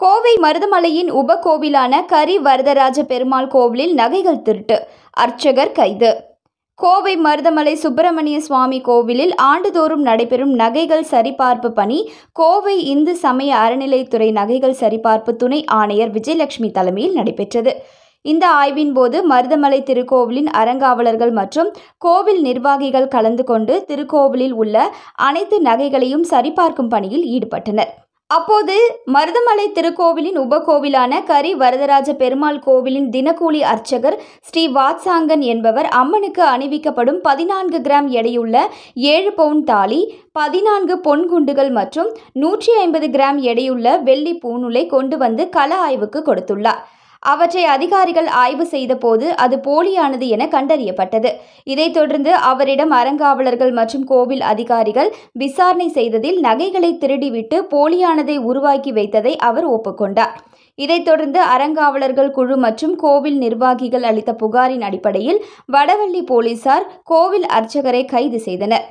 கோவை மருதமலையின் உபகோவிலான கரி வரதராஜ பெருமாள் கோவிலில் நகைகள் திருட்டு அர்ச்சகர் கைது கோவை மருதமலை சுப்பிரமணிய சுவாமி கோவிலில் ஆண்டுதோறும் நடைபெறும் நகைகள் சரிபார்ப்பு பணி கோவை இந்து சமய அறநிலைத்துறை நகைகள் சரிபார்ப்பு துணை ஆணையர் விஜயலட்சுமி தலைமையில் நடைபெற்றது இந்த ஆய்வின் போது மருதமலை திருக்கோவிலின் அறங்காவலர்கள் மற்றும் கோவில் நிர்வாகிகள் கலந்து கொண்டு திருக்கோவிலில் உள்ள அனைத்து நகைகளையும் சரிபார்க்கும் பணியில் ஈடுபட்டனர் அப்போது மருதமலை திருக்கோவிலின் உபகோவிலான கரி வரதராஜ பெருமாள் கோவிலின் தினக்கூலி அர்ச்சகர் ஸ்ரீ வாத்சாங்கன் என்பவர் அம்மனுக்கு அணிவிக்கப்படும் பதினான்கு கிராம் எடையுள்ள ஏழு பவுன் தாலி பதினான்கு பொன் குண்டுகள் மற்றும் நூற்றி ஐம்பது கிராம் எடையுள்ள வெள்ளி பூநூலை கொண்டு வந்து கள ஆய்வுக்கு கொடுத்துள்ளார் அவற்றை அதிகாரிகள் ஆய்வு செய்தபோது அது போலியானது என கண்டறியப்பட்டது இதைத் தொடர்ந்து அவரிடம் அறங்காவலர்கள் மற்றும் கோவில் அதிகாரிகள் விசாரணை செய்ததில் நகைகளை திருடிவிட்டு போலியானதை உருவாக்கி வைத்ததை அவர் ஒப்புக்கொண்டார் இதைத் தொடர்ந்து அறங்காவலர்கள் குழு மற்றும் கோவில் நிர்வாகிகள் அளித்த புகாரின் அடிப்படையில் வடவள்ளி போலீசார் கோவில் அர்ச்சகரை கைது செய்தனர்